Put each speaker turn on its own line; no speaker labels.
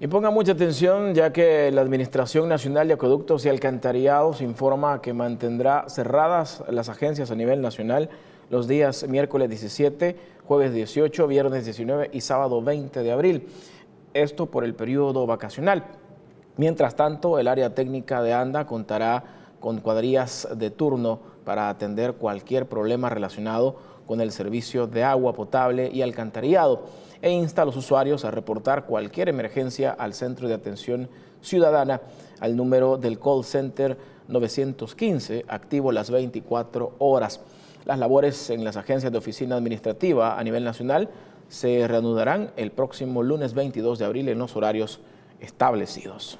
Y ponga mucha atención ya que la Administración Nacional de Acueductos y Alcantarillados informa que mantendrá cerradas las agencias a nivel nacional los días miércoles 17, jueves 18, viernes 19 y sábado 20 de abril. Esto por el periodo vacacional. Mientras tanto, el área técnica de ANDA contará con cuadrillas de turno para atender cualquier problema relacionado con el servicio de agua potable y alcantarillado e insta a los usuarios a reportar cualquier emergencia al Centro de Atención Ciudadana al número del call center 915, activo las 24 horas. Las labores en las agencias de oficina administrativa a nivel nacional se reanudarán el próximo lunes 22 de abril en los horarios establecidos.